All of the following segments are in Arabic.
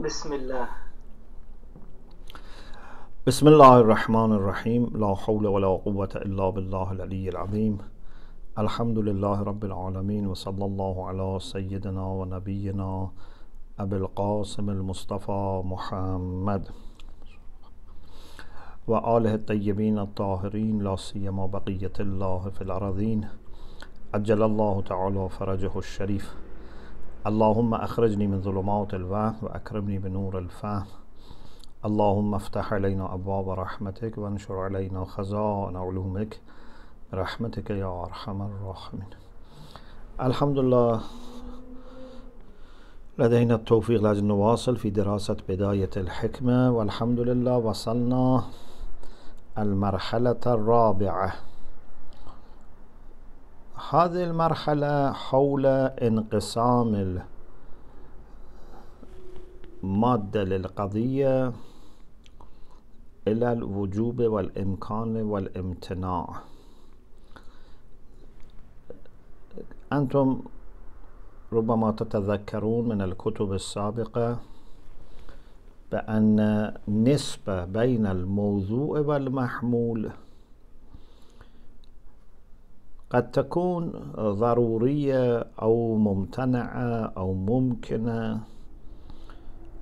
بسم الله بسم الله الرحمن الرحيم لا حول ولا قوة إلا بالله العلي العظيم الحمد لله رب العالمين وصلى الله على سيدنا ونبينا أبي القاسم المصطفى محمد وآله الطيبين الطاهرين لا سيما بقية الله في الأراضين أجل الله تعالى فرجه الشريف اللهم أخرجني من ظلمات الوهم وأكرمني بنور الفهم اللهم افتح علينا أبواب رحمتك وانشر علينا خزائن علومك برحمتك يا أرحم الراحمين الحمد لله لدينا التوفيق لأجل نواصل في دراسة بداية الحكمة والحمد لله وصلنا المرحلة الرابعة هذه المرحلة حول انقسام المادة للقضية إلى الوجوب والإمكان والامتناع أنتم ربما تتذكرون من الكتب السابقة بأن نسبة بين الموضوع والمحمول قد تكون ضرورية أو ممتنعة أو ممكنة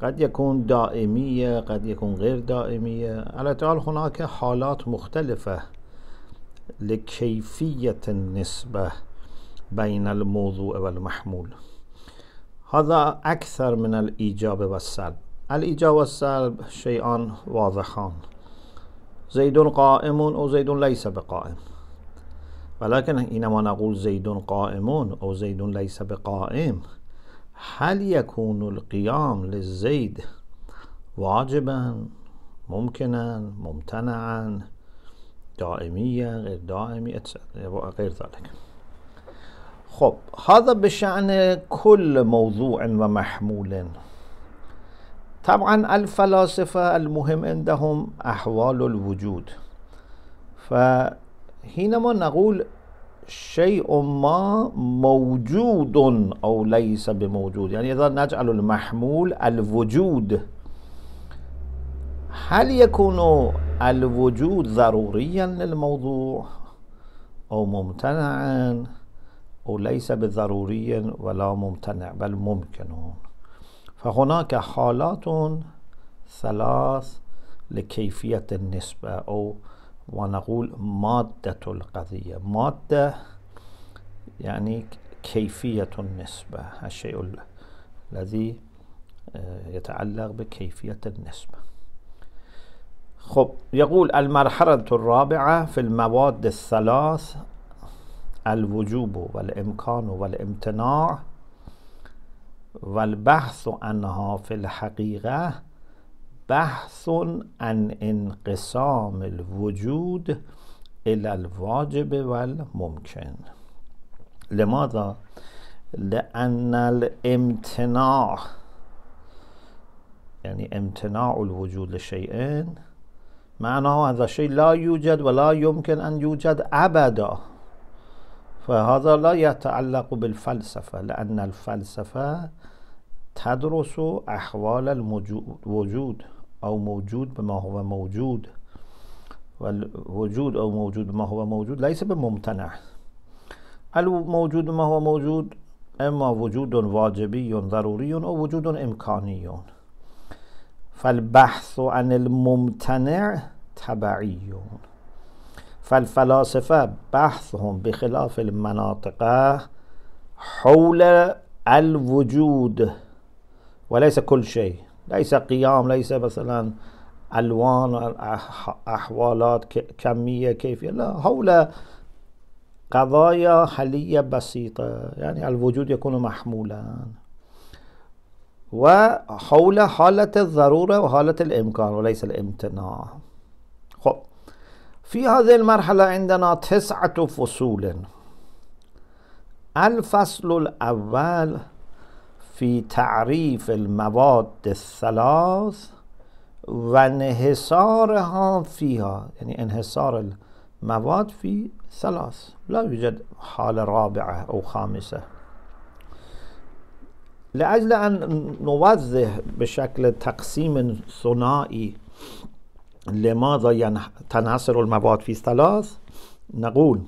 قد يكون دائمية قد يكون غير دائمية على تعال هناك حالات مختلفة لكيفية النسبة بين الموضوع والمحمول هذا أكثر من الإيجاب والسلب الإيجاب والسلب شيئان واضحان زيد قائم أو زيد ليس بقائم ولكن حينما نقول زيد قائم أو زيد ليس بقائم هل يكون القيام للزيد واجبا ممكنا ممتنعا دائميا غير دائمي غير ذلك خب هذا بشأن كل موضوع ومحمول طبعا الفلاسفة المهم عندهم أحوال الوجود ف حينما نقول شيء ما موجود أو ليس بموجود يعني إذا نجعل المحمول الوجود هل يكون الوجود ضروريا للموضوع أو ممتنعا أو ليس بضروري ولا ممتنع بل ممكن فهناك حالات ثلاث لكيفية النسبة أو ونقول مادة القضية مادة يعني كيفية النسبة الشيء الذي آه، يتعلق بكيفية النسبة خب يقول المرحلة الرابعة في المواد الثلاث الوجوب والإمكان والامتناع والبحث عنها في الحقيقة بحث عن انقسام الوجود إلى الواجب والممكن لماذا؟ لأن الامتناع يعني امتناع الوجود لشيئين معناه هذا الشيء لا يوجد ولا يمكن أن يوجد أبدا فهذا لا يتعلق بالفلسفة لأن الفلسفة تدرس احوال الوجود او موجود به ما هو موجود و وجود او موجود ما هو موجود ليس بممتنع الموجود ما هو موجود اما وجود واجبي ضروری او وجود امکانی فالبحث عن الممتنع تبعی فالفلاسفه بحثهم بخلاف المناطقه حول الوجود وليس كل شيء ليس قيام ليس مثلا ألوان أحوالات كمية كيفية لا حول قضايا حلية بسيطة يعني الوجود يكون محمولا وحول حالة الضرورة وحالة الإمكان وليس الامتناع خب في هذه المرحلة عندنا تسعة فصول الفصل الأول في تعريف المواد الثلاث وانحصارها فيها يعني انحصار المواد في ثلاث لا يوجد حالة رابعة أو خامسة لأجل أن نوضح بشكل تقسيم ثنائي لماذا تنحصر المواد في ثلاث نقول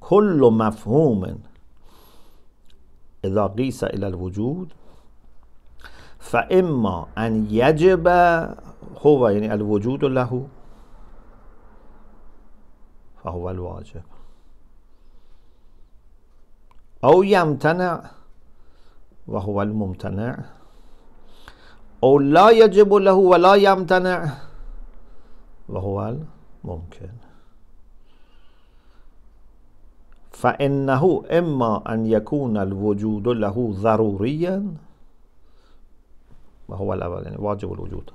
كل مفهوم إذا قيس إلى الوجود فإما أن يجب هو يعني الوجود له فهو الواجب أو يمتنع وهو الممتنع أو لا يجب له ولا يمتنع وهو الممكن فإنه إما أن يكون الوجود له ضروريا وهو الأول يعني واجب الوجود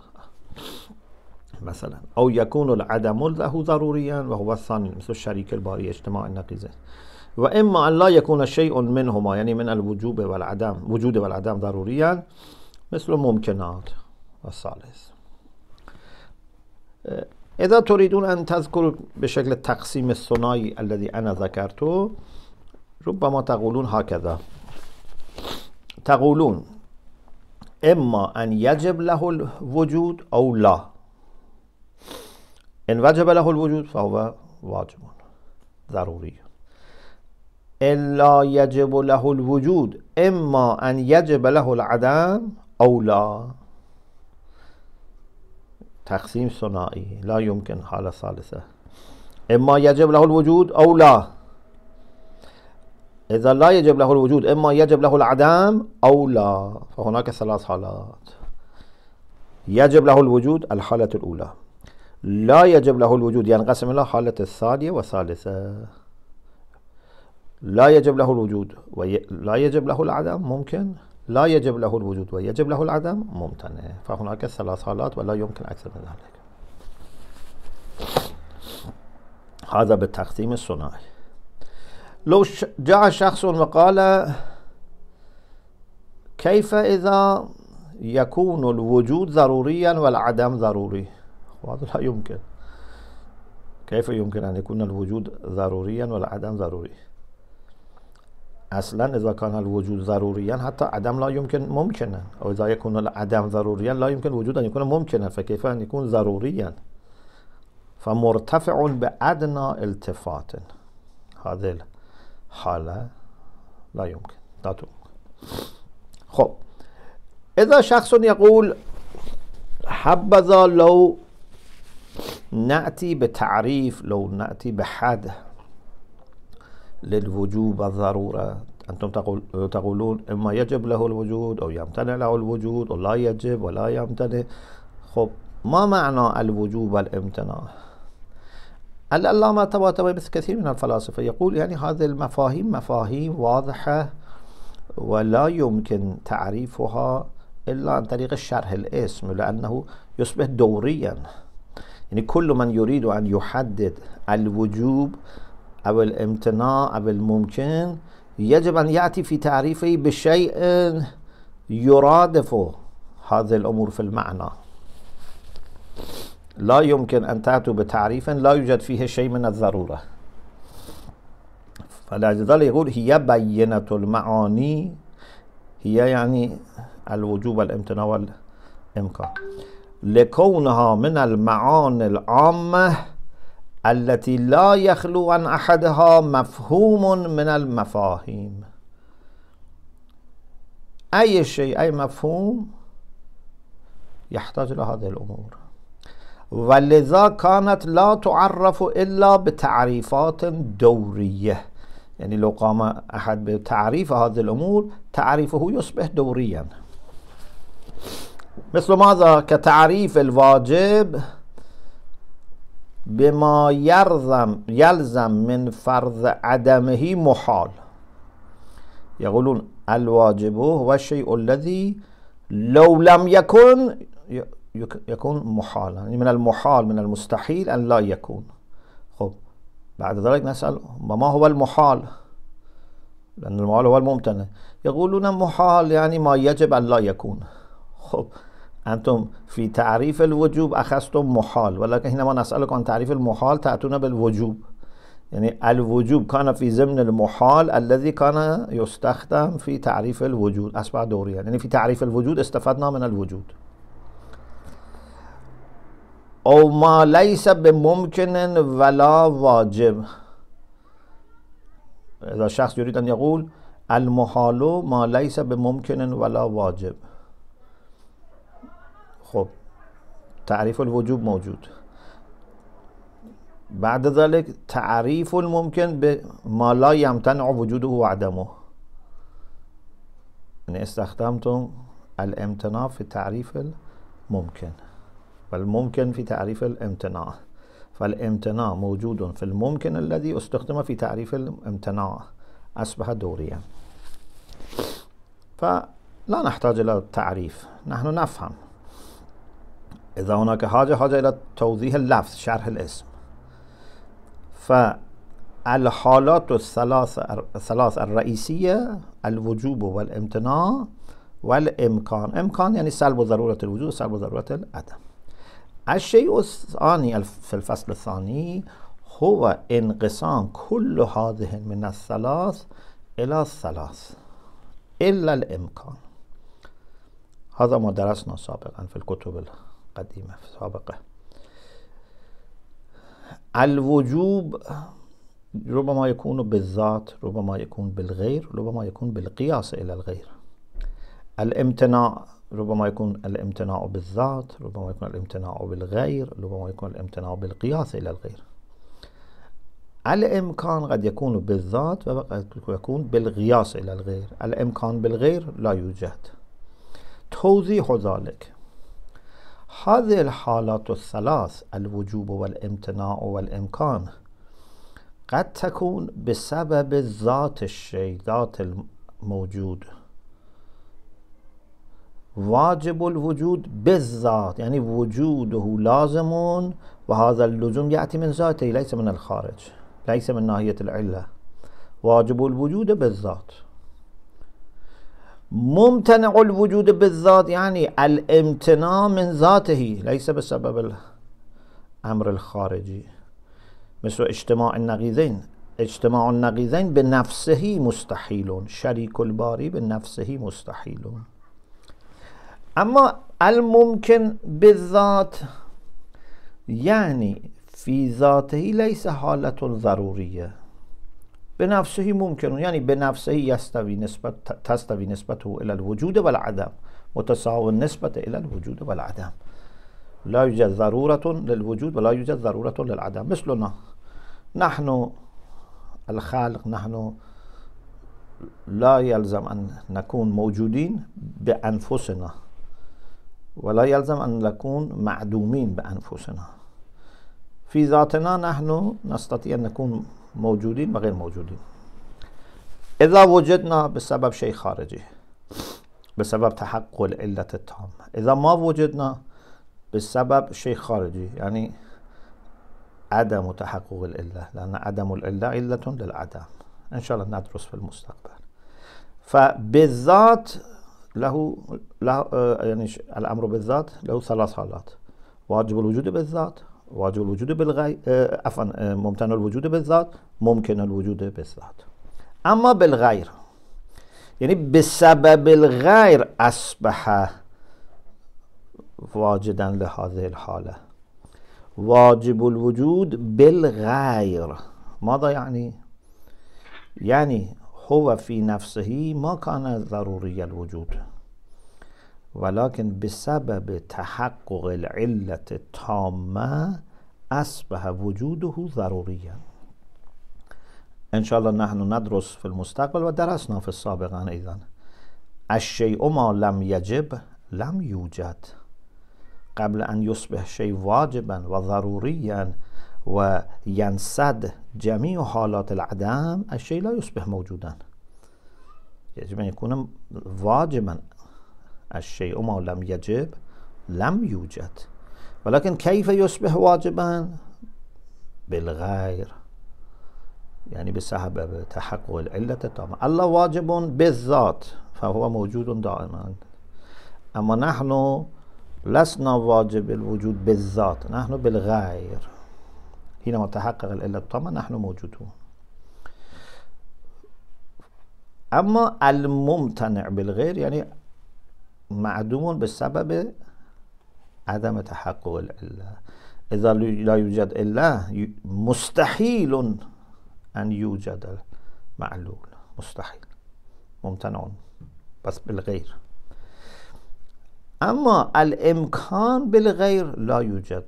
مثلا أو يكون العدم له ضروريا وهو الثاني مثل الشريك الباري اجتماع النقيزة وإما أن لا يكون شيء منهما يعني من الوجوب والعدم وجود والعدم ضروريا مثل الممكنات والثالث اذا تریدون ان تذکروا به شکل تقسیم سنایی الذی انا ذکرتو ربما تقولون هكذا تقولون اما ان يجب له الوجود او لا ان وجب له الوجود فهو واجب ضروری الا يجب له الوجود اما ان يجب له العدم او لا تقسيم ثنائي لا يمكن حالة ثالثة إما يجب له الوجود أو لا إذا لا يجب له الوجود إما يجب له العدم أو لا فهناك ثلاث حالات يجب له الوجود الحالة الأولى لا يجب له الوجود ينقسم إلى حالة الثانية والثالثة لا يجب له الوجود ولا يجب له العدم ممكن لا يجب له الوجود ويجب له العدم ممتنع فهناك ثلاث حالات ولا يمكن أكثر من ذلك هذا بالتقسيم الصناعي لو جاء شخص وقال كيف إذا يكون الوجود ضروريا والعدم ضروري هذا لا يمكن كيف يمكن أن يكون الوجود ضروريا والعدم ضروري اصلا اذا کان الوجود ضروریا حتی عدم لا یمکن ممکنه او اذا یکون العدم ضروریا لا یمکن وجود ان یکون ممکنه فکیف ان یکون یعنی ضروریا فمرتفع بادنى التفات هذل الحاله لا يمكن داتو خب اذا شخص يقول حبذا لو نأتي بتعريف لو نأتي بحد للوجوب الضرورة أنتم تقولون إما يجب له الوجود أو يمتنع له الوجود أو لا يجب ولا يمتنع خب ما معنى الوجوب والامتناع العلامة الطباطبائي مثل كثير من الفلاسفة يقول يعني هذه المفاهيم مفاهيم واضحة ولا يمكن تعريفها إلا عن طريق الشرح الاسم لأنه يصبح دوريا يعني كل من يريد أن يحدد الوجوب أو الامتناع أو الممكن يجب أن يأتي في تعريفه بشيء يرادف هذه الأمور في المعنى لا يمكن أن تأتوا بتعريف لا يوجد فيه شيء من الضرورة فلذلك يقول هي بينة المعاني هي يعني الوجوب والامتناع والإمكان لكونها من المعاني العامة التي لا يخلو عن احدها مفهوم من المفاهيم اي شيء اي مفهوم يحتاج الى هذه الامور ولذا كانت لا تعرف الا بتعريفات دوريه يعني لو قام احد بتعريف هذه الامور تعريفه يصبح دوريا مثل ماذا كتعريف الواجب بما يلزم, يلزم من فرض عدمه محال يقولون الواجب هو الشيء الذي لو لم يكن يكون محالا يعني من المحال من المستحيل أن لا يكون خب بعد ذلك نسأل ما هو المحال لأن المحال هو الممتنع يقولون محال يعني ما يجب أن لا يكون خب انتم في تعریف الوجوب أخذتم محال ولكن ما نسأل کن تعریف المحال تأتون بالوجوب یعنی الوجوب كان في ضمن المحال الذي كان يستخدم في تعریف الوجود اسبع دوری یعنی فی تعريف الوجود استفدنا من الوجود او ما ليس بممكن ولا واجب اذا شخص يريد ان يقول المحال ما ليس بممكن ولا واجب خب تعريف الوجوب موجود بعد ذلك تعريف الممكن بما لا يمتنع وجوده وعدمه يعني استخدمتم الامتناع في تعريف الممكن والممكن في تعريف الامتناع فالامتناع موجود في الممكن الذي استخدم في تعريف الامتناع أصبح دوريا فلا نحتاج إلى تعریف نحن نفهم إذا هناك حاجة حاجة إلى توضيح اللفظ شرح الاسم فالحالات الثلاث الرئيسية الوجوب والامتناع والإمكان إمكان يعني سلب ضرورة الوجود سلب ضرورة العدم الشيء الثاني في الفصل الثاني هو انقسام كل هذه من الثلاث إلى الثلاث إلا الإمكان هذا ما درسنا سابقا في الكتب قديمة سابقة الوجوب ربما يكون بالذات ربما يكون بالغير ربما يكون بالقياس إلى الغير الامتناع ربما يكون الامتناع بالذات ربما يكون الامتناع بالغير ربما يكون الامتناع بالقياس إلى الغير الإمكان قد يكون بالذات وقد يكون بالقياس إلى الغير الإمكان بالغير لا يوجد توضيح ذلك هذه الحالات الثلاث الوجوب والامتناع والإمكان قد تكون بسبب ذات الشيء ذات الموجود واجب الوجود بالذات يعني وجوده لازم وهذا اللزوم يأتي من ذاته ليس من الخارج ليس من ناحية العلة واجب الوجود بالذات ممتنع الوجود بالذات يعني الامتناع من ذاته ليس بسبب الأمر الخارجي مثل اجتماع النقيضين اجتماع النقيضين بنفسه مستحيل شريك الباري بنفسه مستحيل أما الممكن بالذات يعني في ذاته ليس حالة ضرورية بنفسه ممكن يعني بنفسه يستوي نسبة تستوي نسبته إلى الوجود والعدم متساوي النسبة إلى الوجود والعدم لا يوجد ضرورة للوجود ولا يوجد ضرورة للعدم مثلنا نحن الخالق نحن لا يلزم أن نكون موجودين بأنفسنا ولا يلزم أن نكون معدومين بأنفسنا في ذاتنا نحن نستطيع أن نكون موجودين وغير موجودين إذا وجدنا بسبب شيء خارجي بسبب تحقق العلة التام إذا ما وجدنا بسبب شيء خارجي يعني عدم تحقق العلة لأن عدم العلة علة للعدم إن شاء الله ندرس في المستقبل فبالذات له, له آه، يعني الأمر بالذات له ثلاث حالات واجب الوجود بالذات واجب الوجود بالغی عفوا ممتن الوجود به ذات ممکن الوجود به ذات اما بالغیر یعنی به سبب الغیر اصبح واجدا لهذه الحاله واجب الوجود بالغیر ماذا یعنی یعنی هو فی نفسه ما کان ضروری الوجود ولكن بسبب تحقق العلت تامه اصبح وجوده ضروریا الله نحن ندرس في المستقبل و في السابقا ايضا الشيء ما لم يجب لم يوجد قبل ان يصبح شيء واجبا و ضروریا و حالات العدم الشیء لا یصبح موجودا یجب ان یکون واجبا الشيء ما لم يجب لم يوجد ولكن كيف يصبح واجبا بالغير يعني بسبب تحقق العلة التامة الله واجب بالذات فهو موجود دائما أما نحن لسنا واجب الوجود بالذات نحن بالغير حينما تحقق العلة التامة نحن موجودون أما الممتنع بالغير يعني معدوم بسبب عدم تحقق العلة إذا لا يوجد إلا مستحيل أن يوجد معلول مستحيل ممتنع بس بالغير أما الإمكان بالغير لا يوجد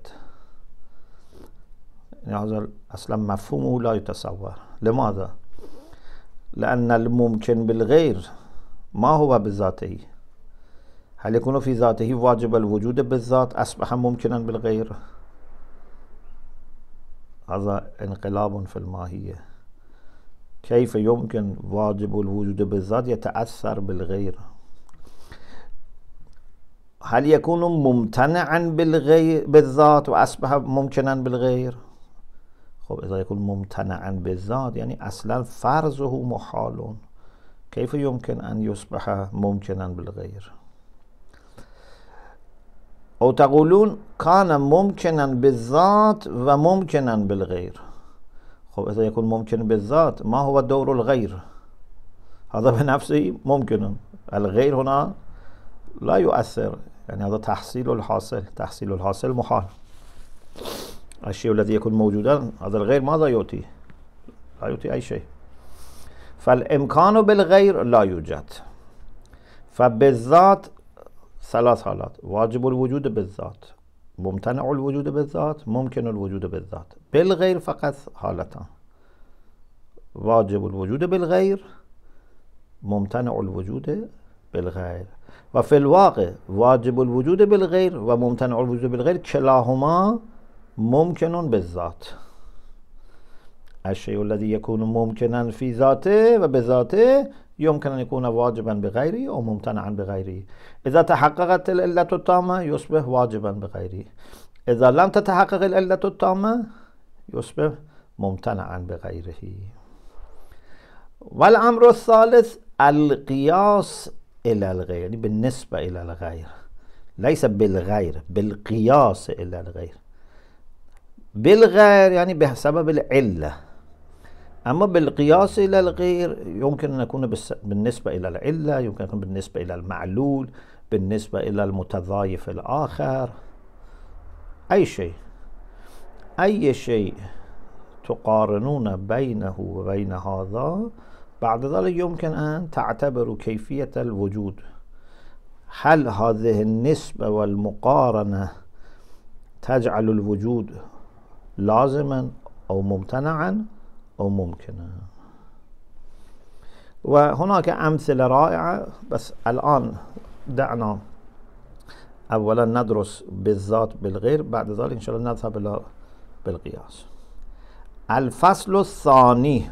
هذا أصلا مفهومه لا يتصور لماذا؟ لأن الممكن بالغير ما هو بذاته هل يكون في ذاته واجب الوجود بالذات أصبح ممكنا بالغير هذا انقلاب في الماهية كيف يمكن واجب الوجود بالذات يتأثر بالغير هل يكون ممتنعا بالغير بالذات وأصبح ممكنا بالغير خب إذا يكون ممتنعا بالذات يعني أصلا فرضه محال كيف يمكن أن يصبح ممكنا بالغير أو تقولون كان ممكنا بالذات وممكنا بالغير خب إذا يكون ممكن بالذات ما هو دور الغير هذا بنفسه ممكن الغير هنا لا يؤثر يعني هذا تحصيل الحاصل تحصيل الحاصل محال الشيء الذي يكون موجودا هذا الغير ماذا يؤتي لا يؤتي أي شيء فالإمكان بالغير لا يوجد فبالذات ثلاث حالات واجب الوجود بالذات ممتنع الوجود بالذات ممکن الوجود بالذات بالغیر فقط حالتان واجب الوجود بالغیر ممتنع الوجود بالغیر و فی الواقع واجب الوجود بالغیر و ممتنع الوجود بالغیر کلاهما ممکنون بالذات الشیء الذی یکون ممکنا فی ذاته و به يمكن أن يكون واجبا بغيره أو ممتنعا بغيره إذا تحققت العلة التامة يصبح واجبا بغيره إذا لم تتحقق العلة التامة يصبح ممتنعا بغيره والأمر الثالث القياس إلى الغير يعني بالنسبة إلى الغير ليس بالغير بالقياس إلى الغير بالغير يعني بسبب العلة أما بالقياس إلى الغير يمكن أن يكون بالنسبة إلى العلة يمكن أن يكون بالنسبة إلى المعلول بالنسبة إلى المتضايف الآخر أي شيء أي شيء تقارنون بينه وبين هذا بعد ذلك يمكن أن تعتبروا كيفية الوجود هل هذه النسبة والمقارنة تجعل الوجود لازما أو ممتنعا أو ممكنة وهناك أمثلة رائعة بس الآن دعنا أولا ندرس بالذات بالغير بعد ذلك إن شاء الله نذهب إلى بالقياس الفصل الثاني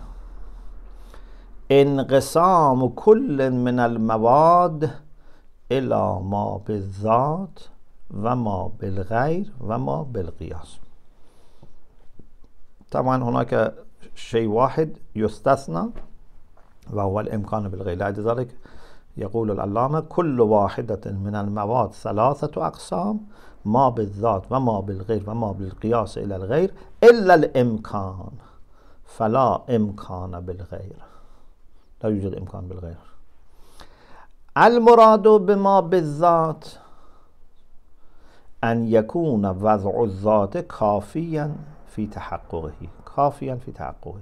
انقسام كل من المواد إلى ما بالذات وما بالغير وما بالقياس طبعا هناك شيء واحد يستثنى وهو الإمكان بالغير لذلك ذلك يقول العلامة كل واحدة من المواد ثلاثة أقسام ما بالذات وما بالغير وما بالقياس إلى الغير إلا الإمكان فلا إمكان بالغير لا يوجد إمكان بالغير المراد بما بالذات أن يكون وضع الذات كافياً في تحققه كافيا في تحققه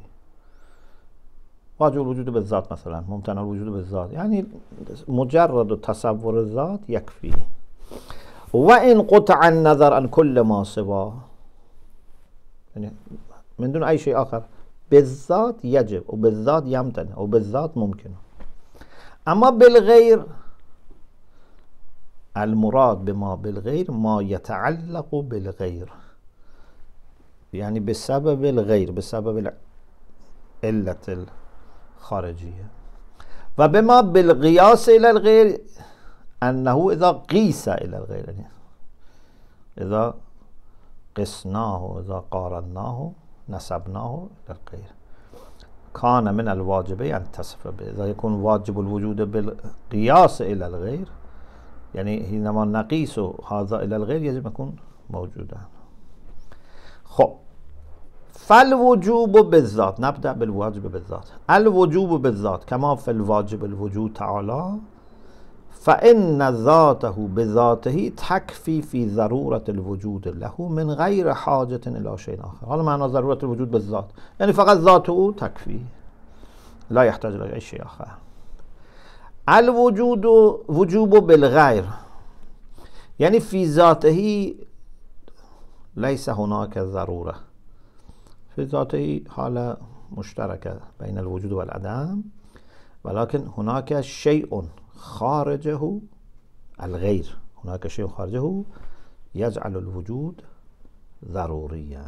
واجب الوجود بالذات مثلا ممتنع الوجود بالذات يعني مجرد تصور الذات يكفي وإن قطع النظر عن كل ما سواه يعني من دون أي شيء آخر بالذات يجب وبالذات يمتنع وبالذات ممكن أما بالغير المراد بما بالغير ما يتعلق بالغير يعني بسبب الغير بسبب العلة الخارجية فبما بالقياس إلى الغير أنه إذا قيس إلى الغير يعني إذا قسناه إذا قارناه نسبناه إلى الغير كان من الواجب أن تصف به إذا يكون واجب الوجود بالقياس إلى الغير يعني حينما نقيس هذا إلى الغير يجب أن يكون موجودا خب و بذات نبدأ بالواجب بالذات الوجوب بذات، كما في الواجب الوجود تعالى فان ذاته بذاته تکفی فی ضرورت الوجود له من غیر حاجت الى شيء اخر. حالا معنا ضرورت الوجود بذات؟ يعني یعنی فقط ذاته او تکفی لا یحتاج الی شیء آخر الوجود و وجوب بالغیر یعنی فی ذاتهی ليس هناك ضرورة في ذاته حالة مشتركة بين الوجود والعدم ولكن هناك شيء خارجه الغير هناك شيء خارجه يجعل الوجود ضروريا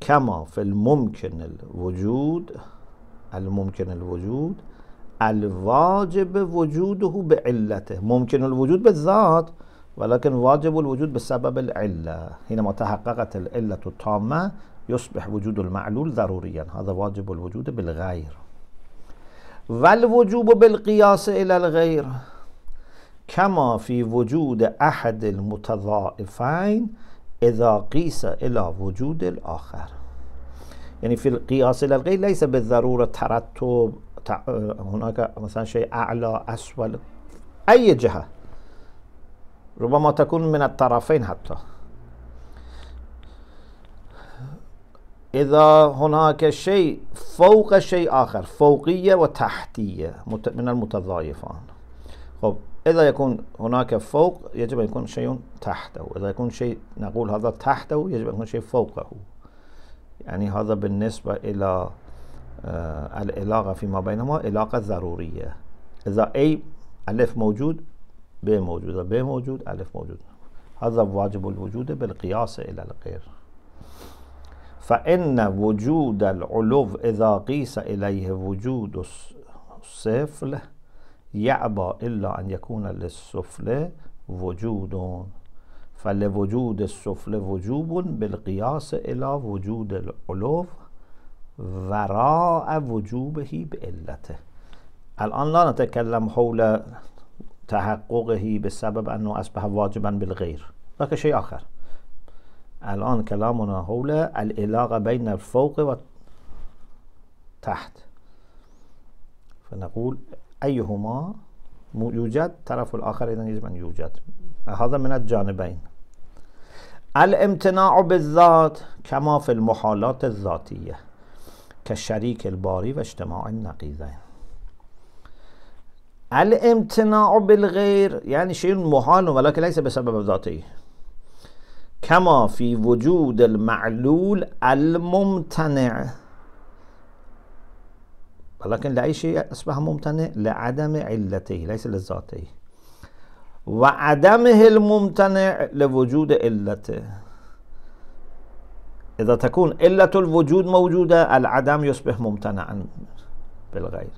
كما في الممكن الوجود الممكن الوجود الواجب وجوده بعلته ممكن الوجود بالذات ولكن واجب الوجود بسبب العلة حينما تحققت العلة التامة يصبح وجود المعلول ضروريا هذا واجب الوجود بالغير والوجوب بالقياس إلى الغير كما في وجود أحد المتضائفين إذا قيس إلى وجود الآخر يعني في القياس إلى الغير ليس بالضرورة ترتب هناك مثلا شيء أعلى أسفل أي جهة ربما تكون من الطرفين حتى إذا هناك شيء فوق شيء آخر فوقية وتحتية من المتضايفان خب إذا يكون هناك فوق يجب أن يكون شيء تحته إذا يكون شيء نقول هذا تحته يجب أن يكون شيء فوقه يعني هذا بالنسبة إلى آه، العلاقة فيما بينهما علاقة ضرورية إذا أي ألف موجود ب موجودة ب موجود ألف موجود هذا واجب الوجود بالقياس إلى الغير فإن وجود العلو إذا قيس إليه وجود السفل يعبى إلا أن يكون للسفل وجود فلوجود السفل وجوب بالقياس إلى وجود العلو وراء وجوبه بإلته الآن لا نتكلم حول تحققه بسبب أنه أصبح واجبا بالغير ده شيء آخر الآن كلامنا حول العلاقة بين الفوق والتحت فنقول أيهما يوجد طرف الآخر إذا يجب أن يوجد هذا من الجانبين الامتناع بالذات كما في المحالات الذاتية كالشريك الباري واجتماع النقيضين الامتناع بالغير يعني شيء محال ولكن ليس بسبب ذاته كما في وجود المعلول الممتنع ولكن لأي شيء أصبح ممتنع لعدم علته ليس لذاته وعدمه الممتنع لوجود علته إذا تكون علة الوجود موجودة العدم يصبح ممتنعا بالغير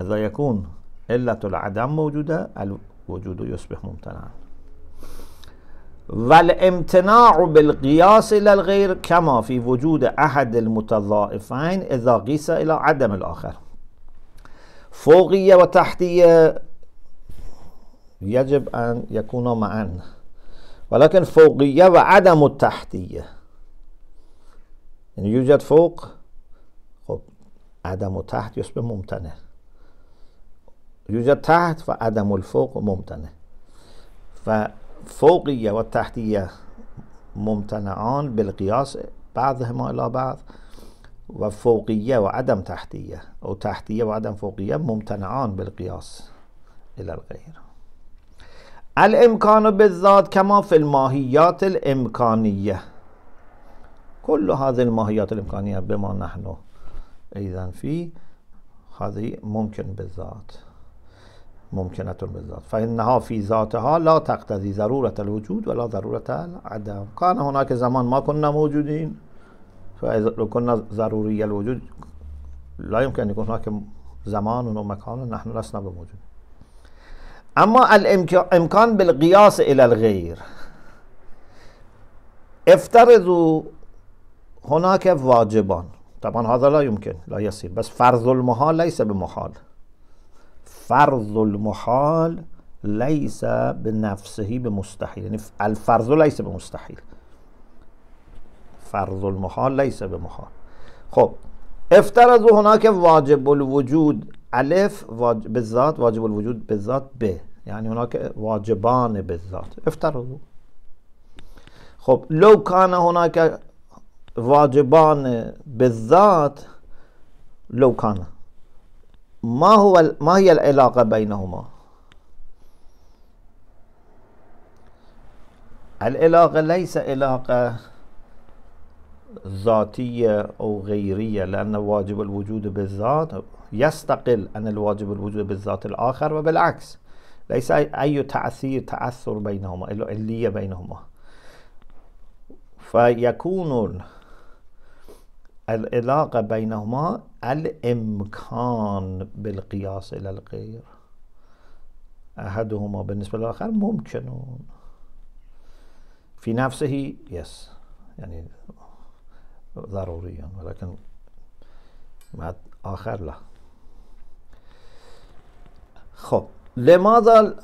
إذا يكون علة العدم موجودة الوجود يصبح ممتنعا والامتناع بالقياس إلى الغير كما في وجود أحد المتضائفين إذا قيس إلى عدم الآخر فوقية وتحتية يجب أن يكون معا ولكن فوقية وعدم التحتية يعني يوجد فوق خب عدم وتحت يصبح ممتنع يوجد تحت فعدم الفوق ممتنع ففوقية والتحتية ممتنعان بالقياس بعضهما إلى بعض وفوقية وعدم تحتية أو تحتية وعدم فوقية ممتنعان بالقياس إلى الغير الإمكان بالذات كما في الماهيات الإمكانية كل هذه الماهيات الإمكانية بما نحن إذا في هذه ممكن بالذات ممکنت بذات فانها فی ذاتها لا تقتضی ضرورت الوجود ولا ضرورت العدم کان هناک زمان ما کنا موجودین فاذا کنا ضروری الوجود لا یمکن یکون هناک زمان و مکان نحن لسنا بموجود اما الامکان بالقیاس الی الغیر افترضوا هناك واجبان طبعا هذا لا يمكن لا يصير بس فرض المحال ليس بمحال فرض المحال لیس به نفسهی به مستحیل یعنی الفرض لیس به مستحیل فرض المحال لیس به محال خب افترض هناك واجب الوجود الف واجب به ذات واجب الوجود به ذات به یعنی هناك واجبان به ذات افترض خب لو کان که واجبان به ذات لو کانه ما هو ما هي العلاقة بينهما العلاقة ليس علاقة ذاتية أو غيرية لأن واجب الوجود بالذات يستقل عن الواجب الوجود بالذات الآخر وبالعكس ليس أي تأثير تأثر بينهما إلية بينهما فيكون العلاقة بينهما الإمكان بالقياس إلى الغير أحدهما بالنسبة للآخر ممكن في نفسه يس يعني ضروريا ولكن مع آخر لا خب لماذا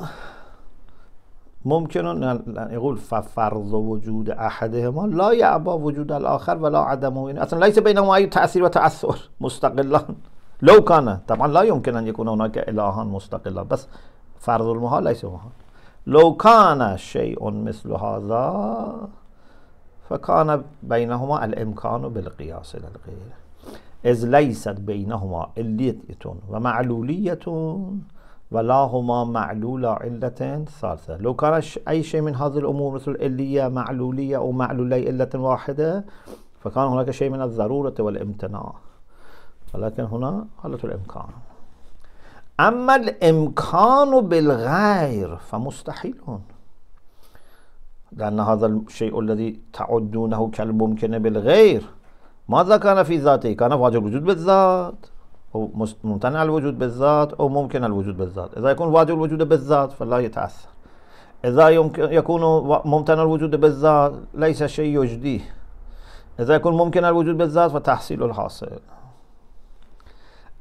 ممكن أن يقول ففرض وجود أحدهما لا يعبى وجود الآخر ولا عدمه يعني أصلا ليس بينهما أي تأثير وتأثر مستقلان لو كان طبعا لا يمكن أن يكون هناك إلهان مستقلا بس فرض المحال ليس محال لو كان شيء مثل هذا فكان بينهما الإمكان بالقياس إلى الغير إذ ليست بينهما إلية ومعلولية ولا هما معلولا علة ثالثة لو كان أي شيء من هذه الأمور مثل إلية معلولية أو معلولي إلة واحدة فكان هناك شيء من الضرورة والامتناع ولكن هنا حالة الإمكان أما الإمكان بالغير فمستحيل لأن هذا الشيء الذي تعدونه كالممكن بالغير ماذا كان في ذاته؟ كان واجب الوجود بالذات هو ممتنع الوجود بالذات أو ممكن الوجود بالذات إذا يكون واجب الوجود بالذات فلا يتاثر إذا يمكن يكون ممتنع الوجود بالذات ليس شيء يجديه إذا يكون ممكن الوجود بالذات فتحصيل الحاصل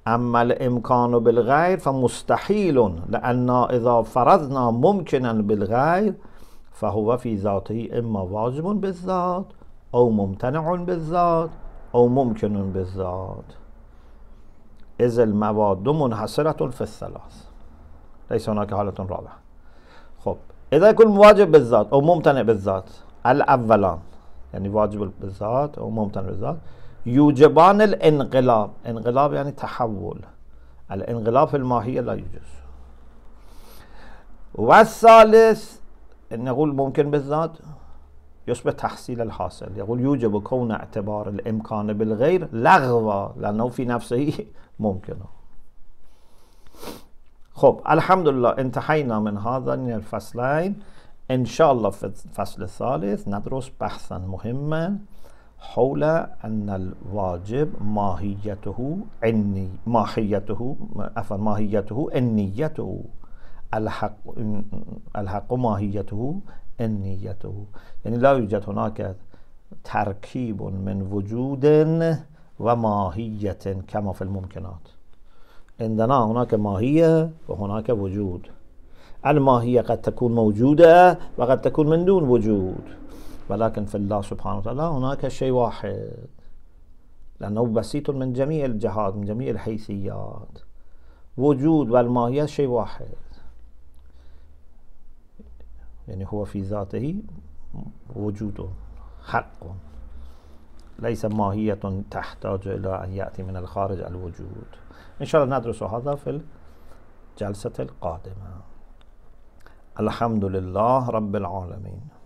أما الإمكان بالغير فمستحيل لأن إذا فرضنا ممكنا بالغير فهو في ذاته إما واجب بالذات أو ممتنع بالذات أو ممكن بالذات إذا المواد منحصرة في الثلاث ليس هناك حالة رابعة خب إذا يكون واجب بالذات أو ممتنع بالذات الأولان يعني واجب بالذات أو ممتنع بالذات يوجبان الانقلاب انقلاب يعني تحول الانقلاب في الماهية لا يجوز والثالث نقول ممكن بالذات يصبح تحصيل الحاصل يقول يوجب كون اعتبار الإمكان بالغير لغوا لأنه في نفسه ممكن خب الحمد لله انتهينا من هذا الفصلين إن شاء الله في الفصل الثالث ندرس بحثا مهما حول أن الواجب ماهيته إني ماهيته عفوا ماهيته إنيته الحق الحق ماهيته انيته يعني لا يوجد هناك تركيب من وجود وماهية كما في الممكنات عندنا هناك ماهية وهناك وجود الماهية قد تكون موجودة وقد تكون من دون وجود ولكن في الله سبحانه وتعالى هناك شيء واحد لأنه بسيط من جميع الجهات من جميع الحيثيات وجود والماهية شيء واحد يعني هو في ذاته وجود حق ليس ماهية تحتاج إلى أن يأتي من الخارج الوجود إن شاء الله ندرس هذا في الجلسة القادمة الحمد لله رب العالمين